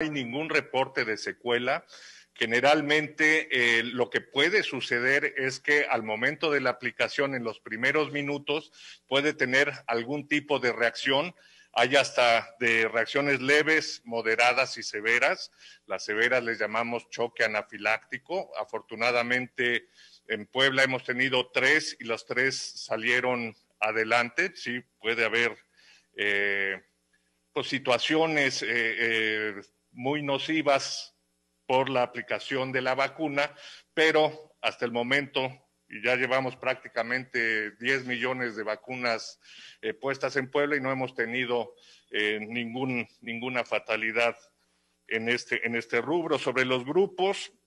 hay ningún reporte de secuela. Generalmente eh, lo que puede suceder es que al momento de la aplicación en los primeros minutos puede tener algún tipo de reacción. Hay hasta de reacciones leves, moderadas y severas. Las severas les llamamos choque anafiláctico. Afortunadamente en Puebla hemos tenido tres y los tres salieron adelante. Sí, puede haber eh, pues, situaciones. Eh, muy nocivas por la aplicación de la vacuna, pero hasta el momento y ya llevamos prácticamente 10 millones de vacunas eh, puestas en Puebla y no hemos tenido eh, ningún, ninguna fatalidad en este, en este rubro. Sobre los grupos,